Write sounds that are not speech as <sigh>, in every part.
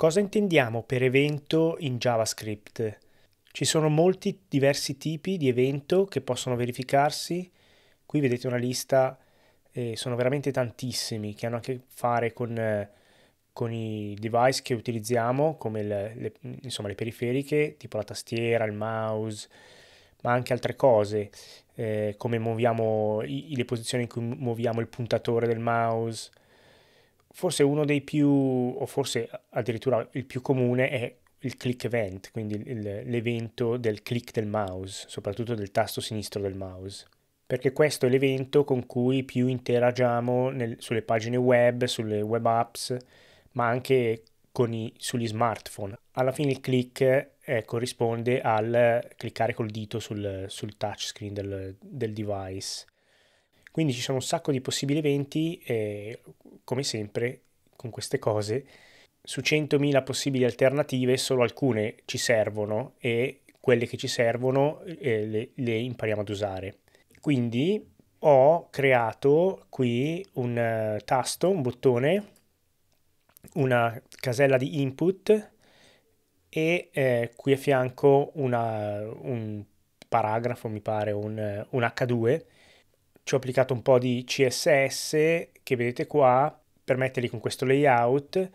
Cosa intendiamo per evento in JavaScript? Ci sono molti diversi tipi di evento che possono verificarsi. Qui vedete una lista, eh, sono veramente tantissimi, che hanno a che fare con, eh, con i device che utilizziamo, come le, le, insomma, le periferiche, tipo la tastiera, il mouse, ma anche altre cose, eh, come muoviamo i, le posizioni in cui muoviamo il puntatore del mouse, forse uno dei più, o forse addirittura il più comune, è il click event, quindi il, l'evento del click del mouse, soprattutto del tasto sinistro del mouse. Perché questo è l'evento con cui più interagiamo nel, sulle pagine web, sulle web apps, ma anche i, sugli smartphone. Alla fine il click eh, corrisponde al cliccare col dito sul, sul touchscreen del, del device. Quindi ci sono un sacco di possibili eventi e come sempre con queste cose su 100.000 possibili alternative solo alcune ci servono e quelle che ci servono eh, le, le, impariamo ad usare. Quindi ho creato qui un uh, tasto, un bottone, una casella di input e eh, qui a fianco una, un paragrafo, mi pare, un, eh, un H2 ci ho applicato un po' di CSS che vedete qua per metterli con questo layout.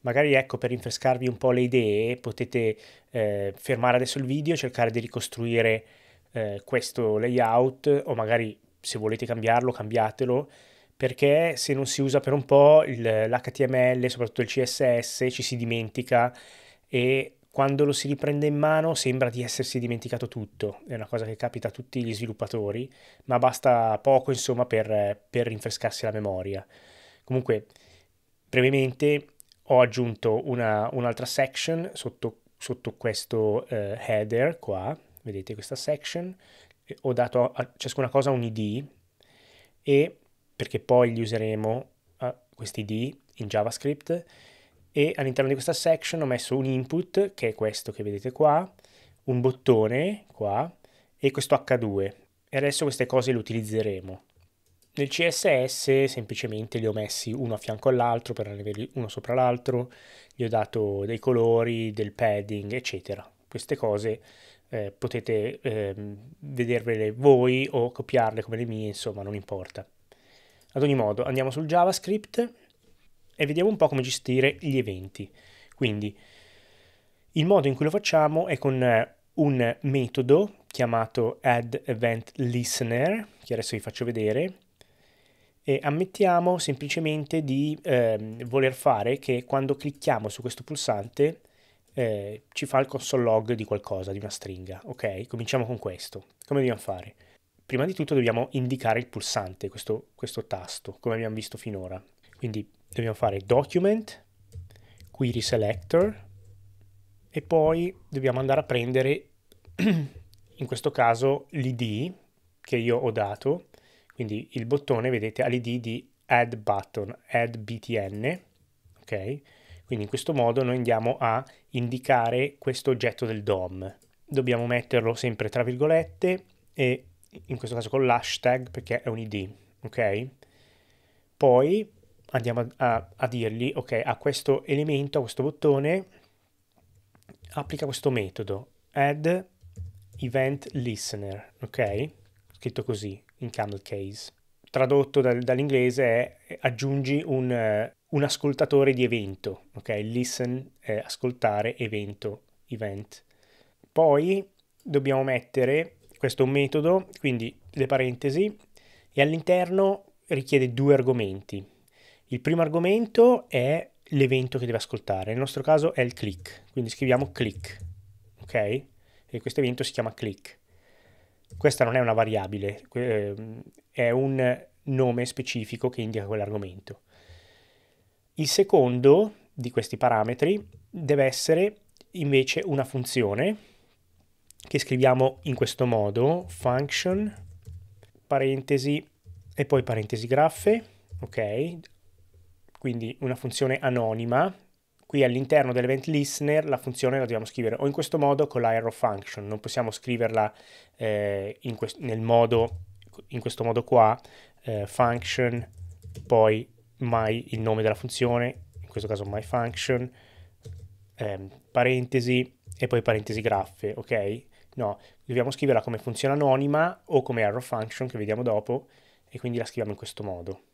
Magari ecco per rinfrescarvi un po' le idee potete eh, fermare adesso il video, cercare di ricostruire eh, questo layout o magari se volete cambiarlo cambiatelo perché se non si usa per un po' l'HTML, soprattutto il CSS, ci si dimentica e quando lo si riprende in mano sembra di essersi dimenticato tutto, è una cosa che capita a tutti gli sviluppatori, ma basta poco insomma per, per rinfrescarsi la memoria. Comunque, brevemente, ho aggiunto una, un'altra section sotto, sotto questo eh, header qua, vedete questa section, ho dato a ciascuna cosa un id e perché poi li useremo uh, questi id in JavaScript e all'interno di questa section ho messo un input, che è questo che vedete qua, un bottone qua e questo H2. E adesso queste cose le utilizzeremo. Nel CSS semplicemente li ho messi uno a fianco all'altro per averli uno sopra l'altro, gli ho dato dei colori, del padding, eccetera. Queste cose eh, potete eh, vedervele voi o copiarle come le mie, insomma non importa. Ad ogni modo andiamo sul JavaScript e vediamo un po' come gestire gli eventi. Quindi il modo in cui lo facciamo è con eh, un metodo chiamato add event listener, che adesso vi faccio vedere, e ammettiamo semplicemente di eh, voler fare che quando clicchiamo su questo pulsante eh, ci fa il console log di qualcosa, di una stringa, ok? Cominciamo con questo. Come dobbiamo fare? Prima di tutto dobbiamo indicare il pulsante, questo, questo tasto, come abbiamo visto finora. Quindi dobbiamo fare document, query selector e poi dobbiamo andare a prendere <clears throat> in questo caso l'id che io ho dato, quindi il bottone vedete all'id di add button, add btn, ok? Quindi in questo modo noi andiamo a indicare questo oggetto del DOM. Dobbiamo metterlo sempre tra virgolette e in questo caso con l'hashtag perché è un id, ok? Poi andiamo a, a dirgli, ok, a questo elemento, a questo bottone, applica questo metodo, add event listener, ok? Scritto così, in camel case. Tradotto dal, dall'inglese è aggiungi un, un, ascoltatore di evento, ok? Listen è ascoltare, evento, event. Poi dobbiamo mettere questo metodo, quindi le parentesi, e all'interno richiede due argomenti. Il primo argomento è l'evento che deve ascoltare, nel nostro caso è il click, quindi scriviamo click, ok? E questo evento si chiama click. Questa non è una variabile, ehm, è un nome specifico che indica quell'argomento. Il secondo di questi parametri deve essere invece una funzione che scriviamo in questo modo, function, parentesi e poi parentesi graffe, ok? quindi una funzione anonima. Qui all'interno dell'event listener la funzione la dobbiamo scrivere o in questo modo con l'arrow function, non possiamo scriverla eh, quest- nel modo, in questo modo qua, eh, function, poi my, il nome della funzione, in questo caso my function, ehm, parentesi e poi parentesi graffe, ok? No, dobbiamo scriverla come funzione anonima o come arrow function che vediamo dopo e quindi la scriviamo in questo modo.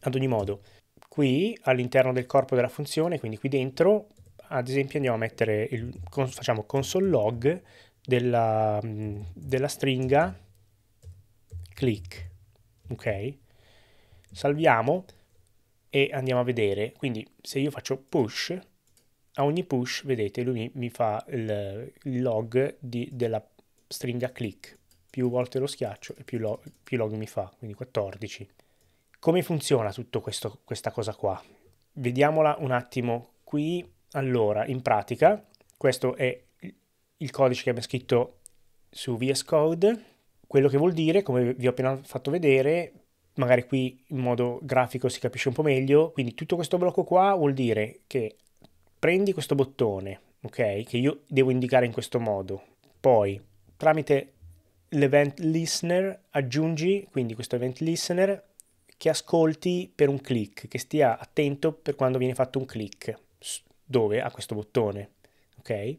Ad ogni modo, qui all'interno del corpo della funzione, quindi qui dentro, ad esempio andiamo a mettere, il, facciamo console log della, della stringa click, ok? Salviamo e andiamo a vedere, quindi se io faccio push, a ogni push, vedete, lui mi, fa il, il log di, della stringa click, più volte lo schiaccio e più, log, più log mi fa, quindi 14. Come funziona tutta questa cosa qua? Vediamola un attimo qui. Allora, in pratica, questo è il codice che abbiamo scritto su VS Code. Quello che vuol dire, come vi ho appena fatto vedere, magari qui in modo grafico si capisce un po' meglio, quindi tutto questo blocco qua vuol dire che prendi questo bottone, ok? Che io devo indicare in questo modo. Poi, tramite l'event listener, aggiungi, quindi questo event listener, che ascolti per un click, che stia attento per quando viene fatto un click, dove? A questo bottone, ok?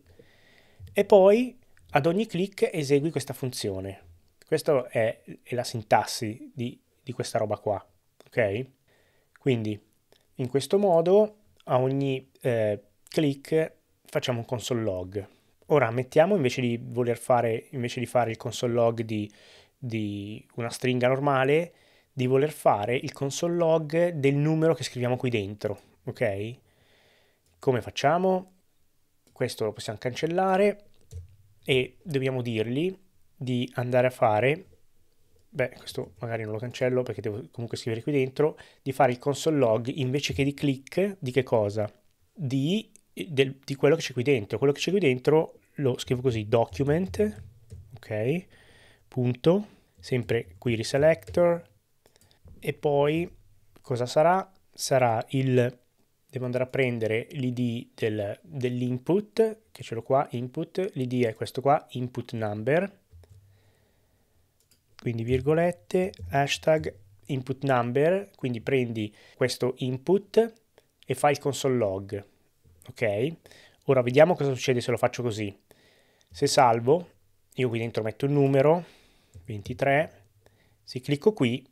E poi ad ogni click esegui questa funzione. Questa è, è la sintassi di, di questa roba qua, ok? Quindi in questo modo a ogni eh, click facciamo un console log. Ora mettiamo invece di voler fare, invece di fare il console log di, di una stringa normale, di voler fare il console log del numero che scriviamo qui dentro, ok? Come facciamo? Questo lo possiamo cancellare e dobbiamo dirgli di andare a fare, beh questo magari non lo cancello perché devo comunque scrivere qui dentro, di fare il console log invece che di click di che cosa? Di, del, di quello che c'è qui dentro, quello che c'è qui dentro lo scrivo così, document, ok? Punto, sempre query selector, e poi cosa sarà? Sarà il devo andare a prendere l'id del, dell'input, che ce l'ho qua, input, l'id è questo qua, input number, quindi virgolette, hashtag input number, quindi prendi questo input e fai il console log, ok? Ora vediamo cosa succede se lo faccio così. Se salvo, io qui dentro metto un numero, 23, se clicco qui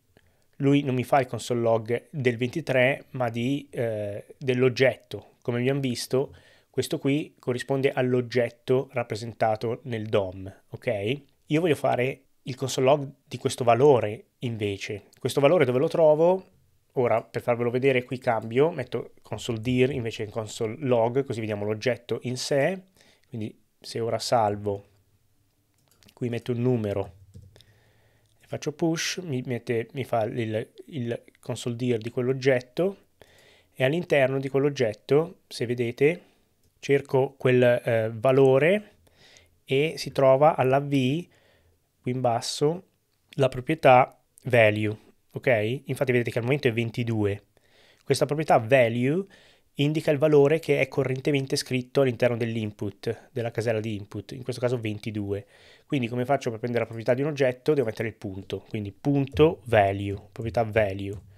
lui non mi fa il console log del 23 ma di, eh, dell'oggetto. Come abbiamo visto, questo qui corrisponde all'oggetto rappresentato nel DOM, ok? Io voglio fare il console log di questo valore invece. Questo valore dove lo trovo? Ora, per farvelo vedere, qui cambio, metto console dir invece in console log, così vediamo l'oggetto in sé. Quindi se ora salvo, qui metto un numero faccio push, mi, mette, mi fa il, il console dir di quell'oggetto e all'interno di quell'oggetto, se vedete, cerco quel eh, valore e si trova alla V qui in basso la proprietà value, ok? Infatti vedete che al momento è 22. Questa proprietà value indica il valore che è correntemente scritto all'interno dell'input, della casella di input, in questo caso 22. Quindi come faccio per prendere la proprietà di un oggetto? Devo mettere il punto, quindi punto value, proprietà value.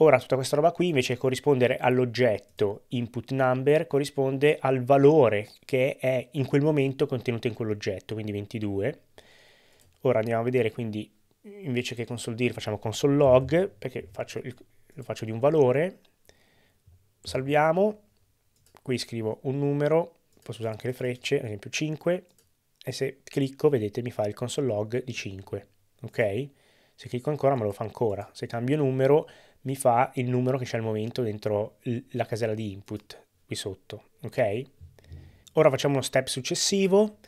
Ora tutta questa roba qui invece corrispondere all'oggetto input number corrisponde al valore che è in quel momento contenuto in quell'oggetto, quindi 22. Ora andiamo a vedere quindi invece che console facciamo console perché faccio il, lo faccio di un valore salviamo, qui scrivo un numero, posso usare anche le frecce, ad esempio 5, e se clicco, vedete, mi fa il console log di 5, ok? Se clicco ancora me lo fa ancora, se cambio numero mi fa il numero che c'è al momento dentro la casella di input qui sotto, ok? Ora facciamo uno step successivo,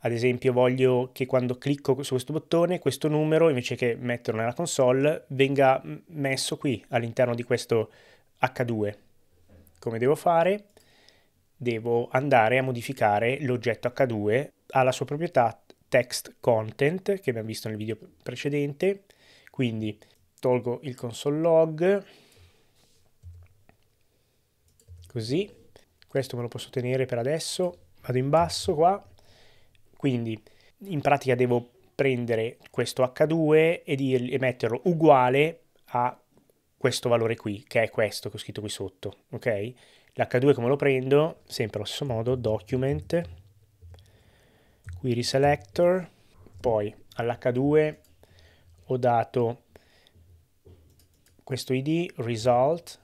ad esempio voglio che quando clicco su questo bottone questo numero invece che metterlo nella console venga messo qui all'interno di questo H2 come devo fare? Devo andare a modificare l'oggetto H2 alla sua proprietà text content che abbiamo visto nel video precedente. Quindi tolgo il console log, così. Questo me lo posso tenere per adesso. Vado in basso qua. Quindi in pratica devo prendere questo H2 e, dirgli, e metterlo uguale a questo valore qui, che è questo che ho scritto qui sotto, ok? L'H2 come lo prendo? Sempre allo stesso modo, document, query selector, poi all'H2 ho dato questo id result,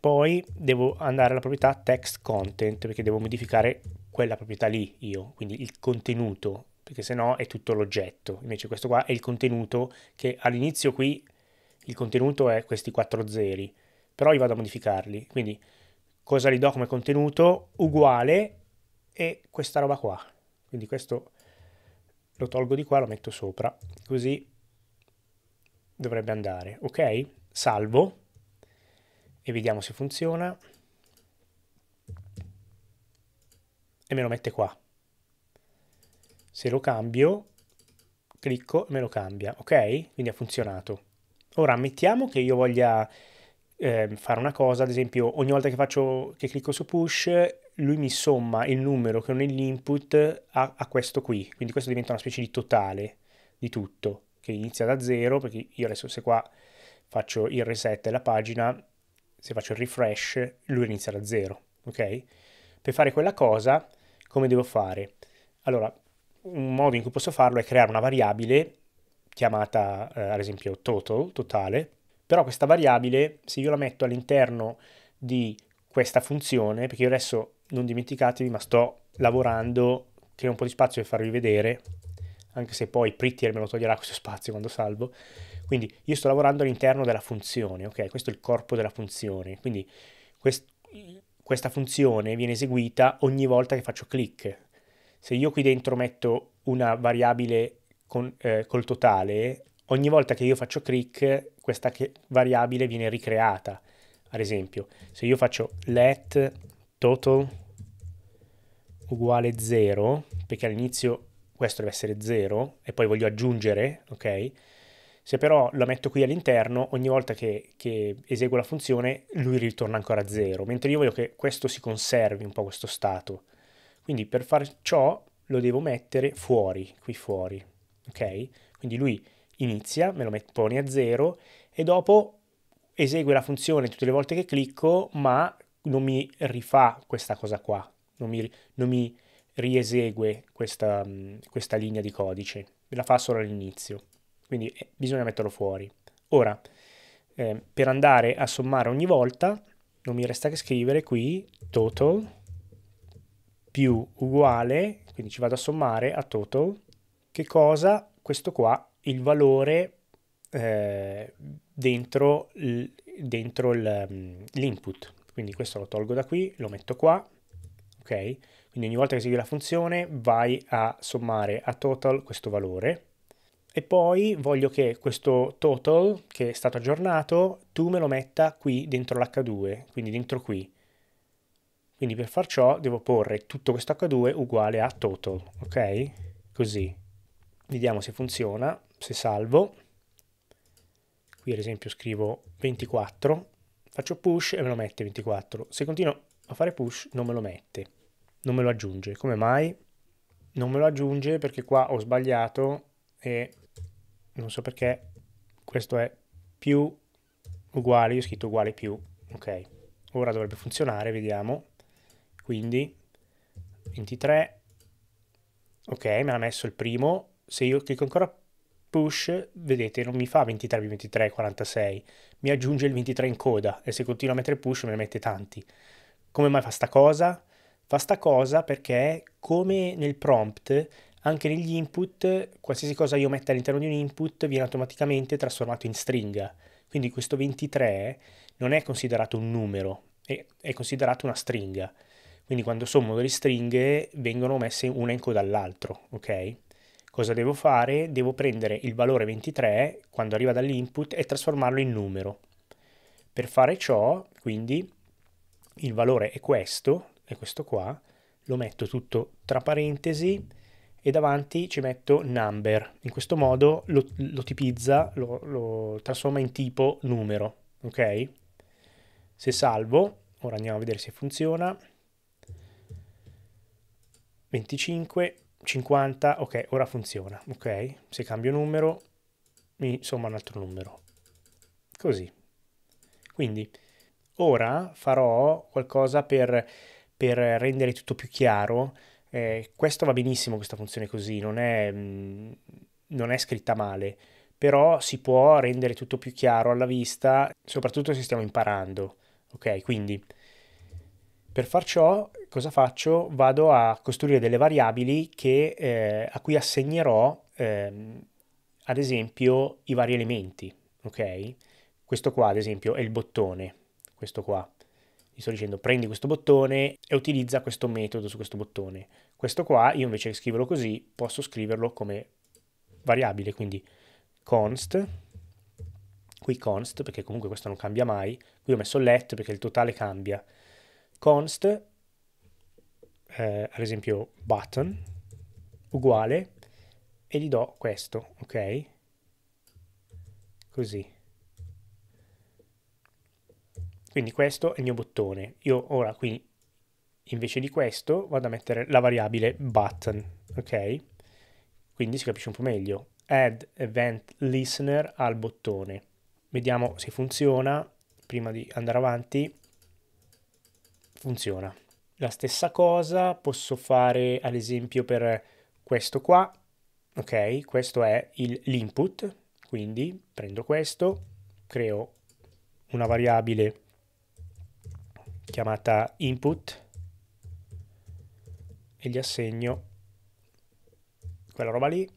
poi devo andare alla proprietà text content perché devo modificare quella proprietà lì io, quindi il contenuto perché se no è tutto l'oggetto. Invece questo qua è il contenuto che all'inizio qui il contenuto è questi quattro zeri, però io vado a modificarli. Quindi cosa li do come contenuto? Uguale e questa roba qua. Quindi questo lo tolgo di qua, lo metto sopra, così dovrebbe andare. Ok? Salvo e vediamo se funziona. E me lo mette qua. Se lo cambio, clicco e me lo cambia, ok? Quindi ha funzionato. Ora ammettiamo che io voglia eh, fare una cosa, ad esempio ogni volta che, faccio, che clicco su push lui mi somma il numero che ho nell'input a, a, questo qui, quindi questo diventa una specie di totale di tutto, che inizia da zero, perché io adesso se qua faccio il reset della pagina, se faccio il refresh, lui inizia da zero, ok? Per fare quella cosa, come devo fare? Allora, un modo in cui posso farlo è creare una variabile chiamata eh, ad esempio total, totale, però questa variabile se io la metto all'interno di questa funzione, perché io adesso non dimenticatevi ma sto lavorando, creo un po' di spazio per farvi vedere, anche se poi Prettier me lo toglierà questo spazio quando salvo, quindi io sto lavorando all'interno della funzione, ok? Questo è il corpo della funzione, quindi quest- questa funzione viene eseguita ogni volta che faccio click, se io qui dentro metto una variabile con, eh, col totale, ogni volta che io faccio click questa variabile viene ricreata. Ad esempio, se io faccio let total uguale 0, perché all'inizio questo deve essere 0 e poi voglio aggiungere, ok? Se però la metto qui all'interno, ogni volta che, che eseguo la funzione lui ritorna ancora 0, mentre io voglio che questo si conservi un po' questo stato. Quindi per fare ciò lo devo mettere fuori, qui fuori, ok? Quindi lui inizia, me lo pone a zero e dopo esegue la funzione tutte le volte che clicco, ma non mi rifà questa cosa qua, non mi, non mi riesegue questa, mm, questa linea di codice, me la fa solo all'inizio, quindi eh, bisogna metterlo fuori. Ora, eh, per andare a sommare ogni volta, non mi resta che scrivere qui total più uguale, quindi ci vado a sommare a total, che cosa? Questo qua, il valore eh, dentro, dentro mm, l'input. Quindi questo lo tolgo da qui, lo metto qua, ok? Quindi ogni volta che esegui la funzione vai a sommare a total questo valore e poi voglio che questo total che è stato aggiornato tu me lo metta qui dentro l'H2, quindi dentro qui. Quindi per far ciò devo porre tutto questo H2 uguale a total, ok? Così. Vediamo se funziona, se salvo. Qui ad esempio scrivo 24, faccio push e me lo mette 24. Se continuo a fare push non me lo mette, non me lo aggiunge. Come mai? Non me lo aggiunge perché qua ho sbagliato e non so perché questo è più uguale, io ho scritto uguale più, ok. Ora dovrebbe funzionare, vediamo. Quindi 23, ok, me l'ha messo il primo. Se io clicco ancora push, vedete, non mi fa 23 più 23, 46, mi aggiunge il 23 in coda e se continuo a mettere push me ne mette tanti. Come mai fa sta cosa? Fa sta cosa perché come nel prompt anche negli input, qualsiasi cosa io metta all'interno di un input viene automaticamente trasformato in stringa. Quindi questo 23 non è considerato un numero, è, considerato una stringa. Quindi quando sommo delle stringhe vengono messe una in coda all'altro, ok? Cosa devo fare? Devo prendere il valore 23 quando arriva dall'input e trasformarlo in numero. Per fare ciò, quindi, il valore è questo, è questo qua, lo metto tutto tra parentesi e davanti ci metto number. In questo modo lo, lo tipizza, lo, lo trasforma in tipo numero, ok? Se salvo, ora andiamo a vedere se funziona. 25, 50, ok, ora funziona, ok? Se cambio numero mi somma un altro numero. Così. Quindi ora farò qualcosa per, per rendere tutto più chiaro. Eh, questo va benissimo, questa funzione così, non è, mh, mm, non è scritta male, però si può rendere tutto più chiaro alla vista, soprattutto se stiamo imparando. Ok, quindi per far ciò, cosa faccio? Vado a costruire delle variabili che, eh, a cui assegnerò, ehm, ad esempio, i vari elementi, ok? Questo qua, ad esempio, è il bottone, questo qua. Gli sto dicendo prendi questo bottone e utilizza questo metodo su questo bottone. Questo qua, io invece che scriverlo così, posso scriverlo come variabile, quindi const, qui const, perché comunque questo non cambia mai, qui ho messo let perché il totale cambia, const, eh, ad esempio button, uguale, e gli do questo, ok? Così. Quindi questo è il mio bottone. Io ora qui, invece di questo, vado a mettere la variabile button, ok? Quindi si capisce un po' meglio. Add event listener al bottone. Vediamo se funziona prima di andare avanti funziona. La stessa cosa posso fare ad esempio per questo qua, ok? Questo è il, l'input, quindi prendo questo, creo una variabile chiamata input e gli assegno quella roba lì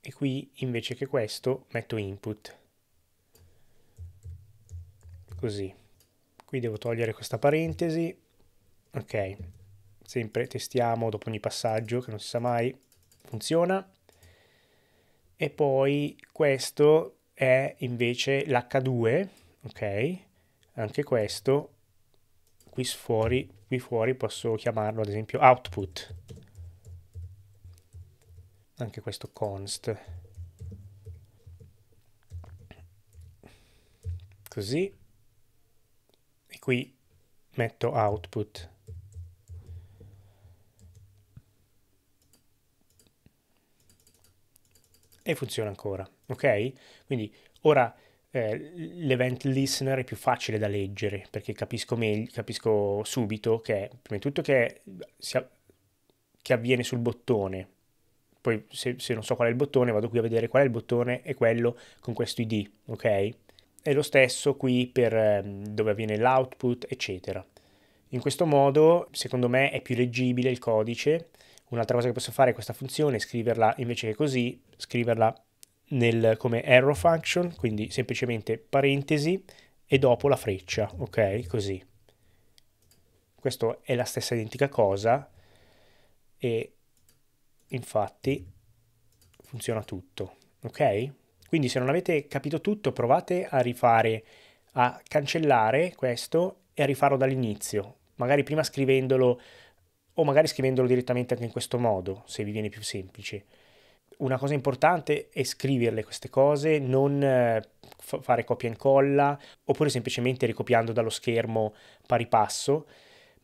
e qui invece che questo metto input così qui devo togliere questa parentesi ok sempre testiamo dopo ogni passaggio che non si sa mai funziona e poi questo è invece l'H2 ok anche questo qui fuori, qui fuori posso chiamarlo ad esempio output anche questo const così e qui metto output e funziona ancora, ok? Quindi ora eh, l'event listener è più facile da leggere perché capisco, meglio, capisco subito che prima di tutto che, sia, che avviene sul bottone, poi se, se, non so qual è il bottone vado qui a vedere qual è il bottone e quello con questo ID, ok? È lo stesso qui per ehm, dove avviene l'output, eccetera. In questo modo, secondo me, è più leggibile il codice Un'altra cosa che posso fare è questa funzione, scriverla invece che così, scriverla nel, come arrow function, quindi semplicemente parentesi e dopo la freccia, ok? Così. Questo è la stessa identica cosa e infatti funziona tutto, ok? Quindi se non avete capito tutto provate a rifare, a cancellare questo e a rifarlo dall'inizio, magari prima scrivendolo o magari scrivendolo direttamente anche in questo modo, se vi viene più semplice. Una cosa importante è scriverle queste cose, non eh, f- fare copia e incolla, oppure semplicemente ricopiando dallo schermo pari passo,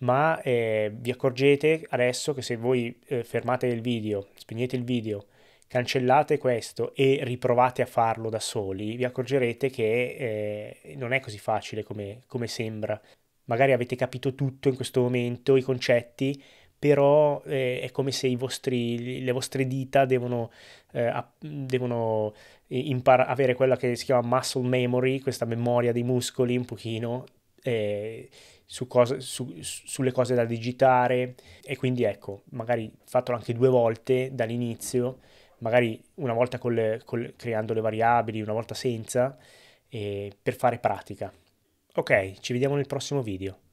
ma eh, vi accorgete adesso che se voi eh, fermate il video, spegnete il video, cancellate questo e riprovate a farlo da soli, vi accorgerete che eh, non è così facile come, come sembra. Magari avete capito tutto in questo momento, i concetti, però eh, è come se vostri, le vostre dita devono, eh, devono eh, impar- avere quella che si chiama muscle memory, questa memoria dei muscoli un pochino, eh, su cosa, su, sulle cose da digitare e quindi ecco, magari fatelo anche due volte dall'inizio, magari una volta col, col, creando le variabili, una volta senza, eh, per fare pratica. Ok, ci vediamo nel prossimo video.